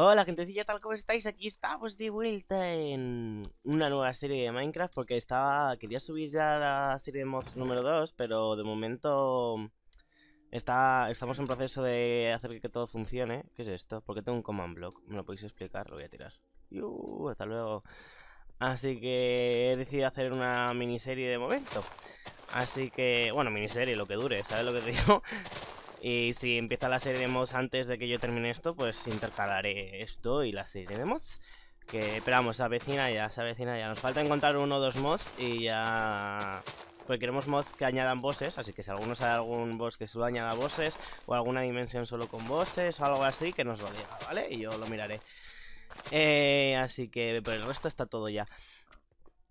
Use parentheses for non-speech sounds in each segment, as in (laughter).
Hola gentecilla, tal como estáis, aquí estamos de vuelta en una nueva serie de Minecraft porque estaba quería subir ya la serie de mods número 2, pero de momento está estamos en proceso de hacer que todo funcione. ¿Qué es esto? Porque tengo un command block? ¿Me lo podéis explicar? Lo voy a tirar. hasta luego. Así que he decidido hacer una miniserie de momento. Así que, bueno, miniserie, lo que dure, ¿sabes lo que te (laughs) digo? Y si empieza la serie de mods antes de que yo termine esto, pues intercalaré esto y la serie de mods. Que, pero vamos, se avecina ya, se avecina ya. Nos falta encontrar uno o dos mods y ya... Porque queremos mods que añadan bosses, así que si alguno sale algún boss que solo añada bosses, o alguna dimensión solo con bosses, o algo así, que nos lo diga, ¿vale? Y yo lo miraré. Eh, así que por el resto está todo ya.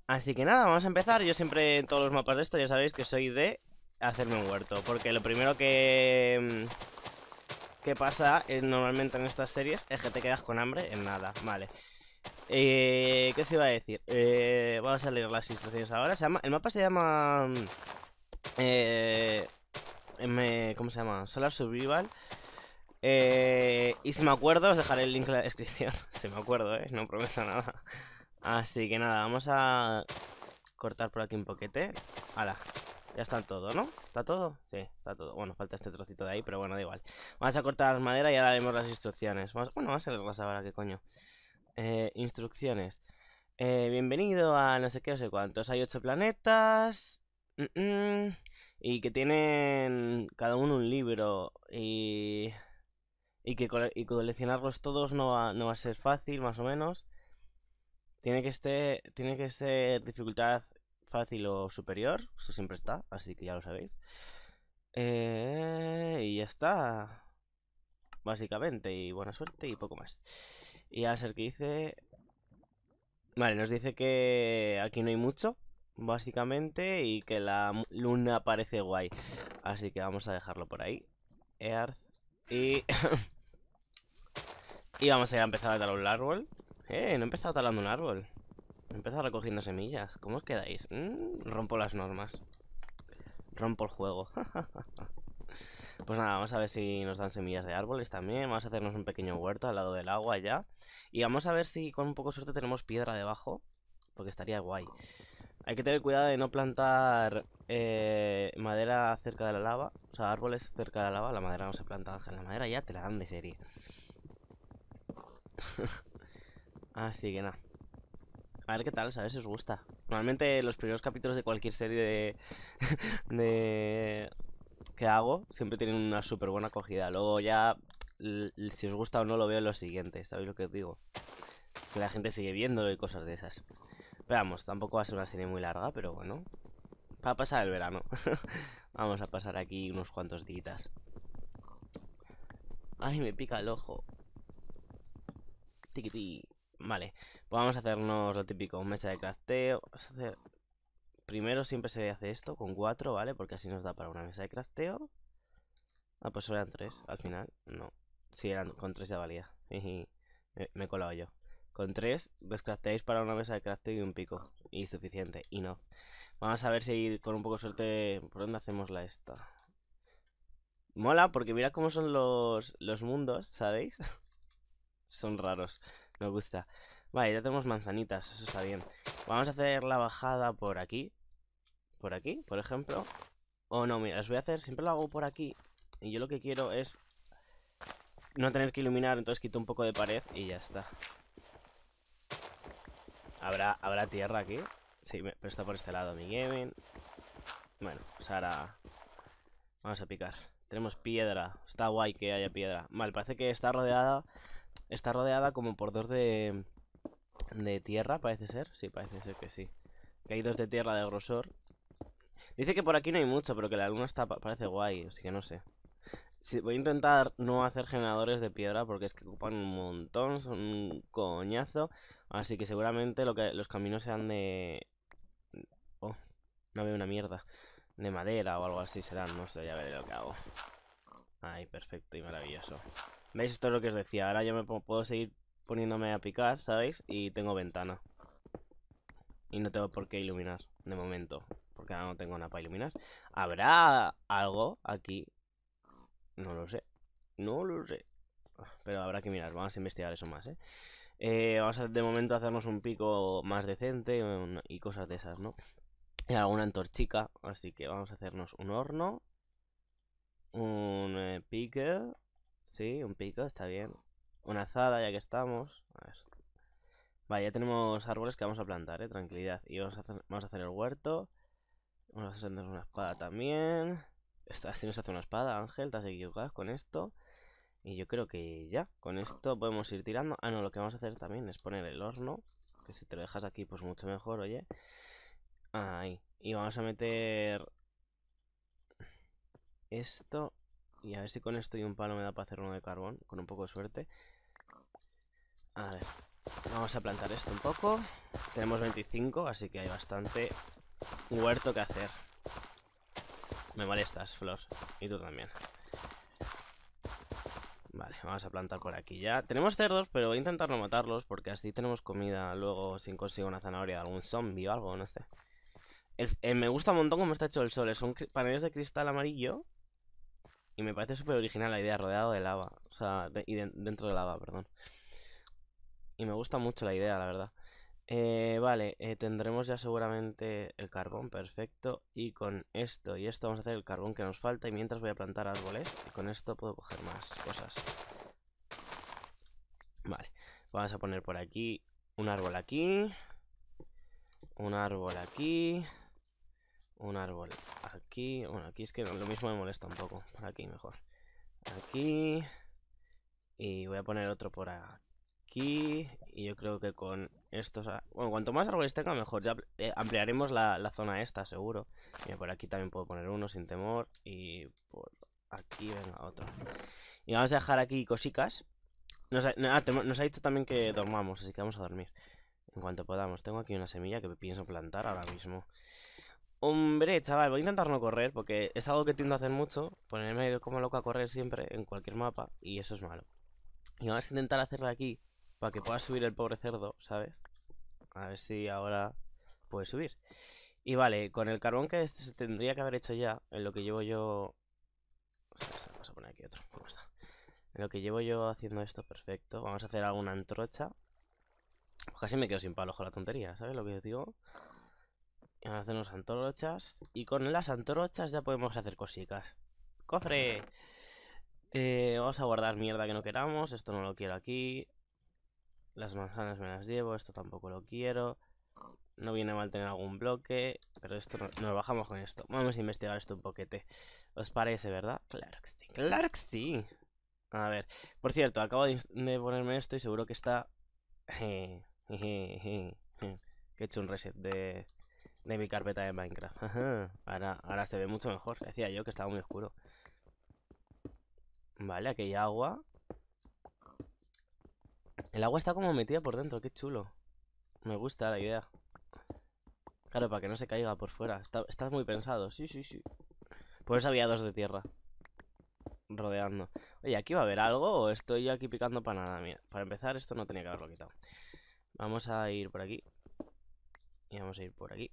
Así que nada, vamos a empezar. Yo siempre en todos los mapas de esto ya sabéis que soy de hacerme un huerto, porque lo primero que, mm, pasa es, eh, normalmente en estas series es que te quedas con hambre en nada, vale. Eh, ¿Qué se iba a decir? Eh, vamos a leer las instrucciones ahora. Se llama, el mapa se llama... Mm, ¿Cómo se llama? Solar Survival. y si me acuerdo, os dejaré el link en la descripción. (laughs) si me acuerdo, ¿eh? No prometo nada. Así que nada, vamos a cortar por aquí un poquete. Hala, ya está todo, ¿no? ¿Está todo? Sí, está todo. Bueno, falta este trocito de ahí, pero bueno, da igual. Vamos a cortar madera y ahora vemos las instrucciones. bueno, vamos a leerlas ahora, qué coño. Eh, instrucciones. Eh, bienvenido a no sé qué, no sé cuántos. Hay ocho planetas. y que tienen cada uno un libro. Y, y que coleccionarlos todos no va, no va a ser fácil, más o menos. Tiene que, este, tiene que ser dificultad fácil o superior, eso siempre está, así que ya lo sabéis. Eh, y ya está. Básicamente, y buena suerte y poco más. Y a ser que dice... Vale, nos dice que aquí no hay mucho, básicamente, y que la luna parece guay. Así que vamos a dejarlo por ahí. Earth. Y... (coughs) y vamos a, a empezar a talar un árbol. Eh, no he empezado talando un árbol. Empezar recogiendo semillas. ¿Cómo os quedáis? Mm, rompo las normas. Rompo el juego. (laughs) pues nada, vamos a ver si nos dan semillas de árboles también. Vamos a hacernos un pequeño huerto al lado del agua ya. Y vamos a ver si con un poco de suerte tenemos piedra debajo. Porque estaría guay. Hay que tener cuidado de no plantar eh, madera cerca de la lava. O sea, árboles cerca de la lava. La madera no se planta, Ángel. La madera ya te la dan de serie. (laughs) Así que nada a ver qué tal, ¿sabes? Si os gusta. Normalmente los primeros capítulos de cualquier serie de, (laughs) de que hago siempre tienen una súper buena acogida. Luego ya, si os gusta o no, lo veo en los siguientes, ¿sabéis lo que os digo? Que la gente sigue viendo y cosas de esas. Pero vamos, tampoco va a ser una serie muy larga, pero bueno. Va a pasar el verano. (laughs) vamos a pasar aquí unos cuantos días. Ay, me pica el ojo. Tiquití. Vale, pues vamos a hacernos lo típico, mesa de crafteo. Vamos a hacer... Primero siempre se hace esto con 4, ¿vale? Porque así nos da para una mesa de crafteo. Ah, pues eran 3 al final. No. Si eran con 3 ya valía. (laughs) me, me he colado yo. Con 3 descrafteáis para una mesa de crafteo y un pico. Y suficiente. Y no. Vamos a ver si con un poco de suerte... ¿Por dónde hacemos la esta? Mola, porque mira cómo son los, los mundos, ¿sabéis? (laughs) son raros. Me gusta. Vale, ya tenemos manzanitas, eso está bien. Vamos a hacer la bajada por aquí. Por aquí, por ejemplo. O oh, no, mira, Os voy a hacer, siempre lo hago por aquí. Y yo lo que quiero es no tener que iluminar, entonces quito un poco de pared y ya está. ¿Habrá, ¿habrá tierra aquí? Sí, pero está por este lado mi gaming. Bueno, pues ahora vamos a picar. Tenemos piedra. Está guay que haya piedra. Vale, parece que está rodeada está rodeada como por dos de, de tierra, parece ser. Sí, parece ser que sí. Que hay dos de tierra de grosor. Dice que por aquí no hay mucho, pero que la luna está parece guay, así que no sé. voy a intentar no hacer generadores de piedra porque es que ocupan un montón, son un coñazo. Así que seguramente lo que, los caminos sean de... Oh, no veo una mierda. De madera o algo así serán, no sé, ya veré lo que hago. Ay, perfecto y maravilloso. ¿Veis? Esto es lo que os decía. Ahora yo me puedo seguir poniéndome a picar, ¿sabéis? Y tengo ventana. Y no tengo por qué iluminar, de momento. Porque ahora no tengo nada para iluminar. ¿Habrá algo aquí? No lo sé. No lo sé. Pero habrá que mirar, vamos a investigar eso más, ¿eh? eh vamos a de momento hacernos un pico más decente mm, y cosas de esas, ¿no? Y alguna antorchica, así que vamos a hacernos un horno, un eh, pique Sí, un pico, está bien. Una azada, ya que estamos. A Vale, ya tenemos árboles que vamos a plantar, eh, tranquilidad. Y vamos a hacer, el huerto. Vamos a hacernos una espada también. Esta, así nos hace una espada, Ángel, te has equivocado con esto. Y yo creo que ya, con esto podemos ir tirando. Ah, no, lo que vamos a hacer también es poner el horno. Que si te lo dejas aquí, pues mucho mejor, oye. Ahí. Y vamos a meter... Esto y a ver si con esto y un palo me da para hacer uno de carbón, con un poco de suerte. A ver, vamos a plantar esto un poco. Tenemos 25, así que hay bastante huerto que hacer. Me molestas, Flor. Y tú también. Vale, vamos a plantar por aquí ya. Tenemos cerdos, pero voy a intentar no matarlos porque así tenemos comida luego sin consigo una zanahoria algún zombie o algo, no sé. Eh, me gusta un montón cómo está hecho el sol. Son paneles de cristal amarillo y me parece súper original la idea, rodeado de lava. O sea, y dentro de lava, perdón. Y me gusta mucho la idea, la verdad. Eh, vale, eh, tendremos ya seguramente el carbón, perfecto. Y con esto y esto vamos a hacer el carbón que nos falta. Y mientras voy a plantar árboles. Y con esto puedo coger más cosas. Vale, vamos a poner por aquí un árbol aquí. Un árbol aquí. Un árbol aquí. Bueno, aquí es que lo mismo me molesta un poco. Por aquí mejor. Aquí. Y voy a poner otro por aquí. Y yo creo que con estos... Ah, bueno, cuanto más árboles tenga, mejor. Ya eh, ampliaremos la, zona esta, seguro. y por aquí también puedo poner uno sin temor. Y por aquí, venga, otro. Y vamos a dejar aquí cosicas. Ah, nos ha dicho también que dormamos, así que vamos a dormir. En cuanto podamos. Tengo aquí una semilla que pienso plantar ahora mismo. Hombre, chaval, voy a intentar no correr porque es algo que tiendo a hacer mucho, ponerme como loco a correr siempre en cualquier mapa y eso es malo. Y vamos a intentar hacerlo aquí para que pueda subir el pobre cerdo, ¿sabes? A ver si ahora puede subir. Y vale, con el carbón que se tendría que haber hecho ya, en lo que llevo yo... Vamos a poner aquí otro, ¿cómo pues está? En lo que llevo yo haciendo esto, perfecto. Vamos a hacer alguna antrocha. Pues casi me quedo sin palo ¿ojo la tontería, ¿sabes lo que yo digo? Hacemos antorochas Y con las antorochas ya podemos hacer cositas. ¡Cofre! Eh, vamos a guardar mierda que no queramos. Esto no lo quiero aquí. Las manzanas me las llevo. Esto tampoco lo quiero. No viene mal tener algún bloque. Pero esto no, nos bajamos con esto. Vamos a investigar esto un poquete. ¿Os parece, verdad? Claro que sí. ¡Claro que sí! A ver. Por cierto, acabo de, ponerme esto y seguro que está... (laughs) que he hecho un reset de de mi carpeta de Minecraft. (laughs) Ahora, se ve mucho mejor. Decía yo que estaba muy oscuro. Vale, aquí hay agua. El agua está como metida por dentro, qué chulo. Me gusta la idea. Claro, para que no se caiga por fuera. Está, muy pensado, sí, sí, sí. Por eso había dos de tierra. Rodeando. Oye, ¿aquí va a haber algo o estoy aquí picando para nada? Mira, para empezar, esto no tenía que haberlo quitado. Vamos a ir por aquí. Y vamos a ir por aquí.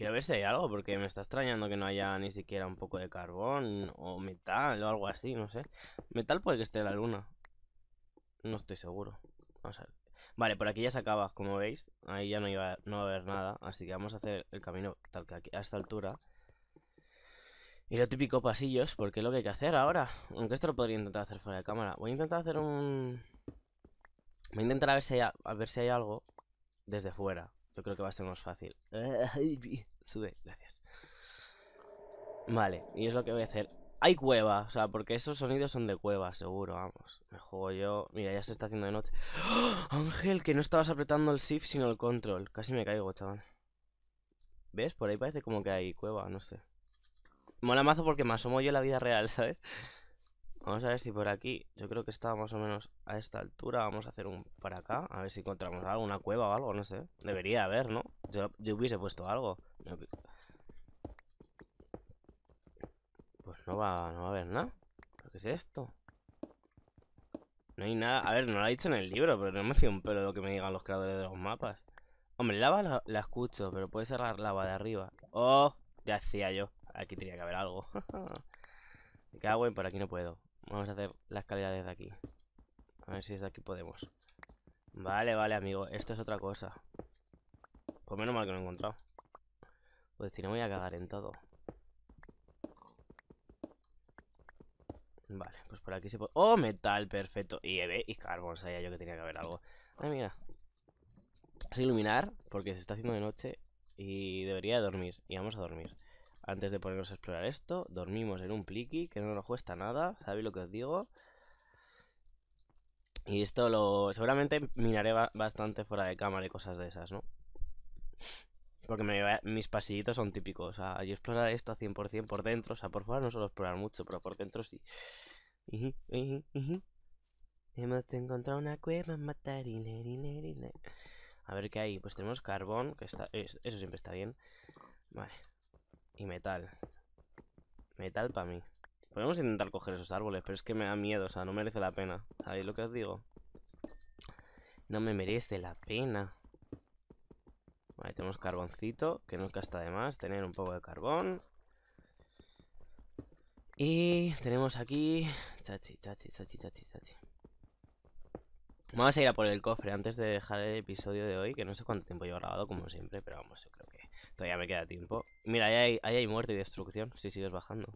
Quiero ver si hay algo, porque me está extrañando que no haya ni siquiera un poco de carbón o metal o algo así, no sé. Metal puede que esté en la luna. No estoy seguro. Vale, por aquí ya se acaba, como veis. Ahí ya no, iba, no va a haber nada, así que vamos a hacer el camino tal que aquí, a esta altura. Y lo típico pasillos, porque es lo que hay que hacer ahora. Aunque esto lo podría intentar hacer fuera de cámara. Voy a intentar hacer un... Voy a intentar ver a ver si hay algo desde fuera. Yo creo que va a ser más fácil. (laughs) Sube, gracias. Vale, y es lo que voy a hacer. Hay cueva, o sea, porque esos sonidos son de cueva, seguro, vamos. Me juego yo. Mira, ya se está haciendo de noche. ¡Oh! Ángel, que no estabas apretando el shift sino el control. Casi me caigo, chaval. ¿Ves? Por ahí parece como que hay cueva, no sé. Mola mazo porque me asomo yo en la vida real, ¿sabes? Vamos a ver si por aquí, yo creo que estaba más o menos a esta altura, vamos a hacer un para acá, a ver si encontramos algo, una cueva o algo, no sé. Debería haber, ¿no? Yo, hubiese puesto algo. Pues no va, a haber nada. qué es esto? No hay nada, a ver, no lo ha dicho en el libro, pero no me fío un pelo lo que me digan los creadores de los mapas. Hombre, lava la, escucho, pero puede ser la lava de arriba. ¡Oh! Ya hacía yo. Aquí tenía que haber algo. (laughs) Me cago en por aquí no puedo. Vamos a hacer la escalera desde aquí. A ver si desde aquí podemos. Vale, vale, amigo. Esto es otra cosa. Pues menos mal que lo he encontrado. Pues si no voy a cagar en todo. Vale, pues por aquí se puede... ¡Oh, metal! Perfecto. Y EB y carbón. Sabía yo que tenía que haber algo. Ay, mira. Es iluminar porque se está haciendo de noche y debería dormir. Y vamos a dormir antes de ponernos a explorar esto. Dormimos en un pliqui, que no nos cuesta nada, ¿sabéis lo que os digo? Y esto lo... seguramente miraré bastante fuera de cámara y cosas de esas, ¿no? Porque mis pasillitos son típicos, o sea, yo explorar esto a 100% por dentro, o sea, por fuera no suelo explorar mucho, pero por dentro sí. Hemos encontrado una cueva, matar y A ver qué hay, pues tenemos carbón, que está... eso siempre está bien. Vale, y metal. Metal para mí. Podemos intentar coger esos árboles, pero es que me da miedo, o sea, no merece la pena. ¿Sabéis lo que os digo? No me merece la pena. Vale, tenemos carboncito, que nos está de más tener un poco de carbón. Y tenemos aquí... Chachi, chachi, chachi, chachi, chachi. Vamos a ir a por el cofre antes de dejar el episodio de hoy, que no sé cuánto tiempo llevo grabado, como siempre, pero vamos, yo creo que ya me queda tiempo. Mira, ahí hay, muerte y destrucción. Si sigues bajando.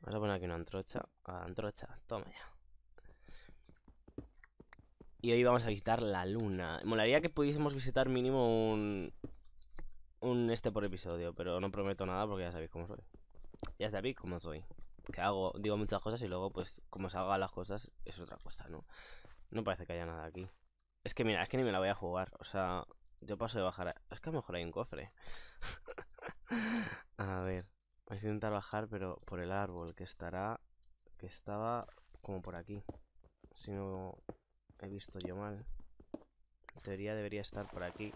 Vamos a poner aquí una antrocha. Ah, antrocha, toma ya. Y hoy vamos a visitar la luna. Molaría que pudiésemos visitar mínimo un... Un este por episodio, pero no prometo nada porque ya sabéis cómo soy. Ya sabéis cómo soy. Que hago, digo muchas cosas y luego pues como salgan las cosas es otra cosa, ¿no? No parece que haya nada aquí. Es que mira, es que ni me la voy a jugar. O sea, yo paso de bajar. Es que a lo mejor hay un cofre. (laughs) a ver. Voy a intentar bajar, pero por el árbol que estará. Que estaba como por aquí. Si no he visto yo mal. En teoría debería estar por aquí.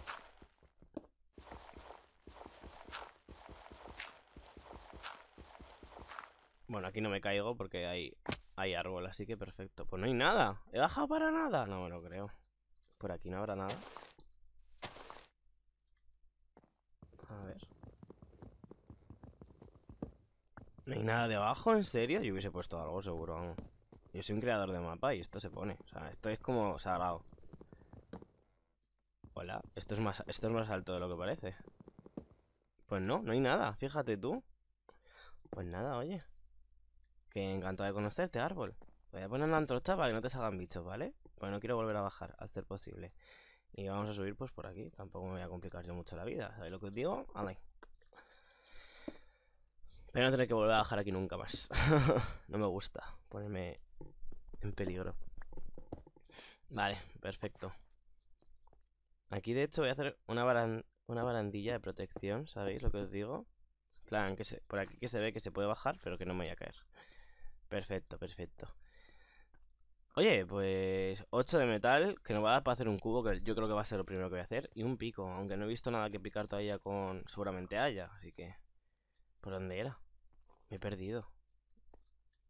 Bueno, aquí no me caigo porque hay, hay árbol, así que perfecto. Pues no hay nada. He bajado para nada. No me lo creo. Por aquí no habrá nada. nada debajo, ¿en serio? Yo hubiese puesto algo seguro, Yo soy un creador de mapa y esto se pone. O sea, esto es como sagrado. Hola, esto es más, esto es más alto de lo que parece. Pues no, no hay nada, fíjate tú. Pues nada, oye. Qué encantado de conocerte, árbol. Voy a poner una antorcha para que no te salgan bichos, ¿vale? Pues no quiero volver a bajar, al ser posible. Y vamos a subir pues por aquí. Tampoco me voy a complicar yo mucho la vida. ¿Sabéis lo que os digo? Amén pero no tener que volver a bajar aquí nunca más. (laughs) no me gusta ponerme en peligro. Vale, perfecto. Aquí de hecho voy a hacer una, barandilla de protección, ¿sabéis lo que os digo? plan, que se, por aquí que se ve que se puede bajar, pero que no me voy a caer. Perfecto, perfecto. Oye, pues 8 de metal, que nos va a dar para hacer un cubo, que yo creo que va a ser lo primero que voy a hacer, y un pico, aunque no he visto nada que picar todavía con... seguramente haya, así que... ¿Por dónde era? Me he perdido.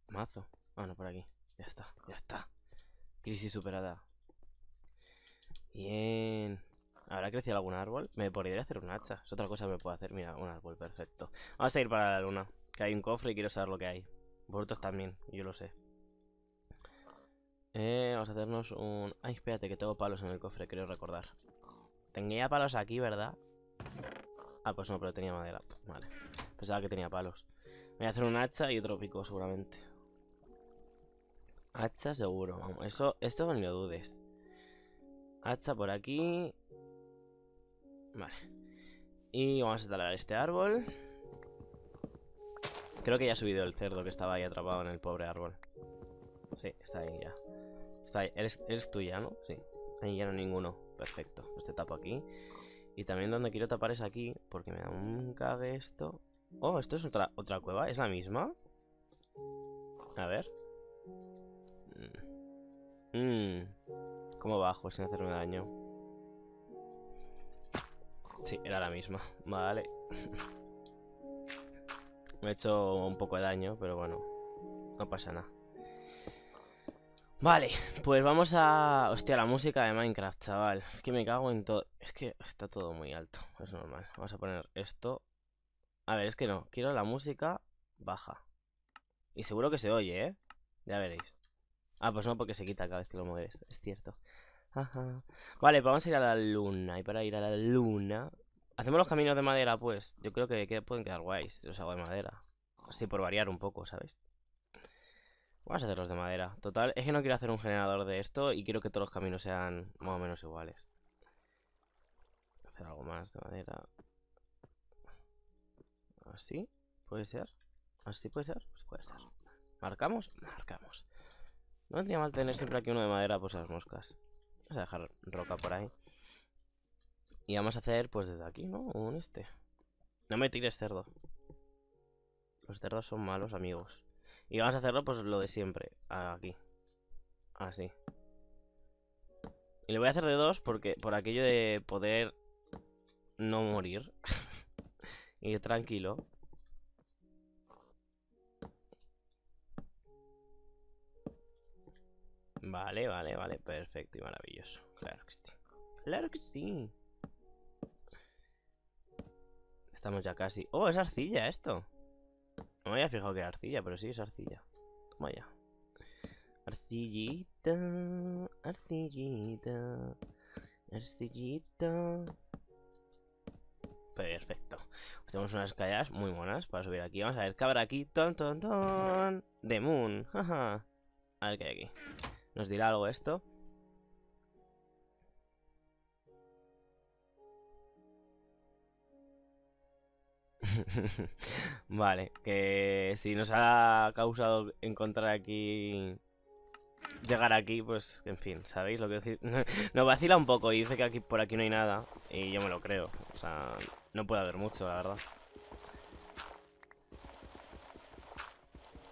Mazo. Ah, no, por aquí. Ya está, ya está. Crisis superada. Bien. ¿Habrá crecido algún árbol? Me podría hacer un hacha. Es otra cosa que me puedo hacer. Mira, un árbol, perfecto. Vamos a ir para la luna. Que hay un cofre y quiero saber lo que hay. Vosotros también, yo lo sé. Eh, vamos a hacernos un... Ay, espérate, que tengo palos en el cofre, creo recordar. Tenía palos aquí, ¿verdad? Ah, pues no, pero tenía madera. Vale. Pensaba que tenía palos voy a hacer un hacha y otro pico seguramente. Hacha seguro, vamos. Eso, esto no lo dudes. Hacha por aquí. Vale. Y vamos a talar este árbol. Creo que ya ha subido el cerdo que estaba ahí atrapado en el pobre árbol. Sí, está ahí ya. Está ahí. Eres, tú ya, ¿no? Sí. Ahí ya no ninguno. Perfecto. Este tapo aquí. Y también donde quiero tapar es aquí, porque me da un cague esto. Oh, esto es otra, otra cueva. ¿Es la misma? A ver. Mmm. ¿Cómo bajo sin hacerme daño? Sí, era la misma. (laughs) Vale. (laughs) Me he hecho un poco de daño, pero bueno. No pasa nada. Vale, pues vamos a... Hostia, la música de Minecraft, chaval. Es que me cago en todo... Es que está todo muy alto, es normal. Vamos a poner esto a ver, es que no. Quiero la música baja. Y seguro que se oye, ¿eh? Ya veréis. Ah, pues no, porque se quita cada vez que lo mueves. Es cierto. Vale, pues vamos a ir a la luna. Y para ir a la luna... Hacemos los caminos de madera, pues. Yo creo que pueden quedar guays los hago de madera. Así por variar un poco, ¿sabes? Vamos a hacerlos de madera. Total, es que no quiero hacer un generador de esto y quiero que todos los caminos sean más o menos iguales. Hacer algo más de madera así, puede ser. Así puede ser, pues puede ser. ¿Marcamos? Marcamos. No tendría mal tener siempre aquí uno de madera por pues las moscas. Vamos a dejar roca por ahí. Y vamos a hacer, pues desde aquí, ¿no? Un este. No me tires cerdo. Los cerdos son malos amigos. Y vamos a hacerlo, pues lo de siempre. Aquí. Así. Y le voy a hacer de dos porque por aquello de poder no morir. (laughs) Y tranquilo. Vale, vale, vale. Perfecto y maravilloso. Claro que sí. Claro que sí. Estamos ya casi... ¡Oh, es arcilla esto! No me había fijado que era arcilla, pero sí es arcilla. Toma ya. Arcillita, arcillita, arcillita. Perfecto. Tenemos unas escaleras muy buenas para subir aquí. Vamos a ver, cabra aquí. Ton, ton, ton. The Moon. (laughs) A ver qué hay aquí. ¿Nos dirá algo esto? (laughs) vale, que si nos ha causado encontrar aquí... Llegar aquí, pues, en fin, ¿sabéis lo que decir? (laughs) nos vacila un poco y dice que aquí por aquí no hay nada. Y yo me lo creo. O sea, no puede haber mucho, la verdad.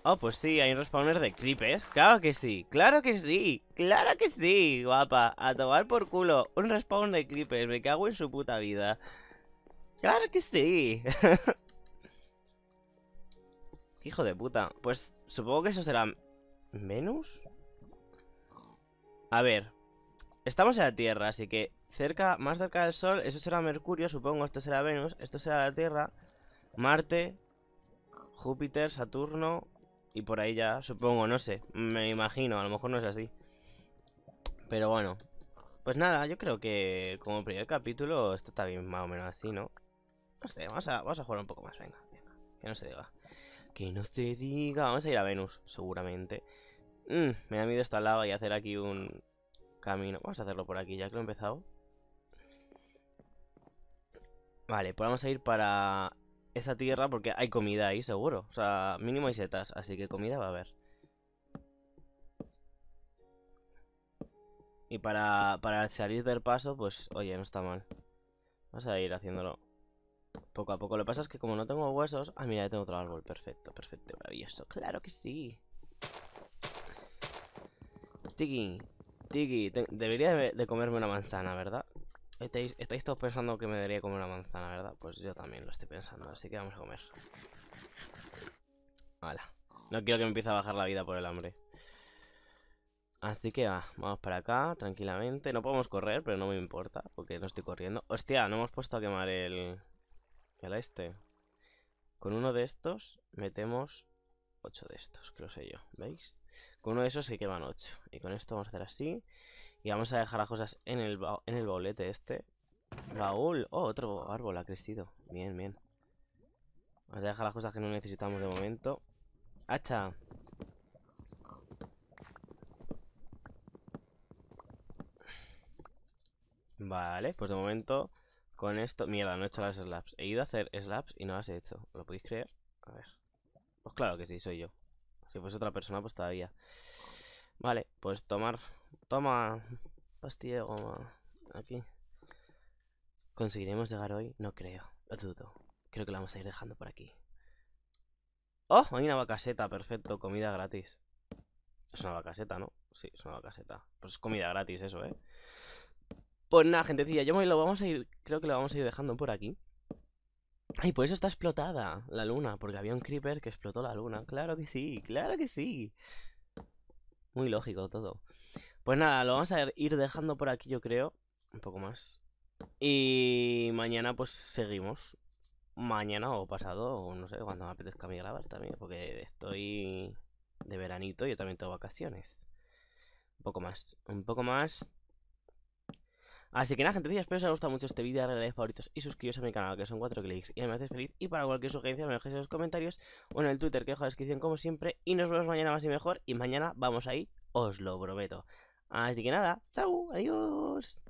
Oh, pues sí, hay un respawner de creepers. Claro que sí, claro que sí, claro que sí, guapa. A tomar por culo un respawn de creepers. Me cago en su puta vida. Claro que sí. (laughs) Hijo de puta. Pues supongo que eso será... menos. A ver. Estamos en la Tierra, así que cerca, más cerca del Sol, eso será Mercurio, supongo, esto será Venus, esto será la Tierra, Marte, Júpiter, Saturno y por ahí ya, supongo, no sé, me imagino, a lo mejor no es así. Pero bueno, pues nada, yo creo que como primer capítulo esto está bien más o menos así, ¿no? No sé, vamos a, jugar un poco más, venga, venga, que no se diga. Que no se diga, vamos a ir a Venus, seguramente. Mmm, me da miedo esta lava y hacer aquí un camino. Vamos a hacerlo por aquí, ya que lo he empezado. Vale, pues vamos a ir para esa tierra porque hay comida ahí, seguro. O sea, mínimo hay setas, así que comida va a haber. Y para, salir del paso, pues, oye, no está mal. Vamos a ir haciéndolo poco a poco. Lo que pasa es que como no tengo huesos... Ah, mira, ya tengo otro árbol. Perfecto, perfecto, maravilloso. ¡Claro que sí! Tiki, Tiki, debería de comerme una manzana, ¿verdad? Estáis, todos pensando que me debería comer una manzana, ¿verdad? Pues yo también lo estoy pensando, así que vamos a comer. Hala. No quiero que me empiece a bajar la vida por el hambre. Así que va, vamos para acá, tranquilamente. No podemos correr, pero no me importa, porque no estoy corriendo. Hostia, no hemos puesto a quemar el... El este. Con uno de estos metemos Ocho de estos, que lo sé yo, ¿veis? Con uno de esos se queman ocho Y con esto vamos a hacer así. Y vamos a dejar las cosas en el, en el baulete este. Baúl. Oh, otro árbol ha crecido. Bien, bien. Vamos a dejar las cosas que no necesitamos de momento. Hacha. Vale, pues de momento con esto... Mierda, no he hecho las slaps. He ido a hacer slaps y no las he hecho. ¿Lo podéis creer? A ver. Pues claro que sí, soy yo. Si fuese otra persona, pues todavía. Vale, pues tomar Toma, pastilla Aquí. ¿Conseguiremos llegar hoy? No creo. Creo que lo vamos a ir dejando por aquí. ¡Oh! Hay una vacaseta. Perfecto. Comida gratis. Es una vacaseta, ¿no? Sí, es una vacaseta. Pues es comida gratis eso, ¿eh? Pues nada, gentecilla. Yo lo vamos a ir... Creo que lo vamos a ir dejando por aquí. Ay, por eso está explotada la luna. Porque había un creeper que explotó la luna. Claro que sí. Claro que sí. Muy lógico todo. Pues nada, lo vamos a ir dejando por aquí, yo creo. Un poco más. Y mañana pues seguimos. Mañana o pasado, o no sé, cuando me apetezca a mí grabar también, porque estoy de veranito, yo también tengo vacaciones. Un poco más, un poco más. Así que nada, gente, espero que os haya gustado mucho este vídeo, darle favoritos y suscribiros a mi canal, que son 4 clics y me haces feliz. Y para cualquier sugerencia me dejéis en los comentarios o en el Twitter que dejo en la descripción como siempre. Y nos vemos mañana más y mejor, y mañana vamos ahí, os lo prometo. Así que nada, chao, adiós.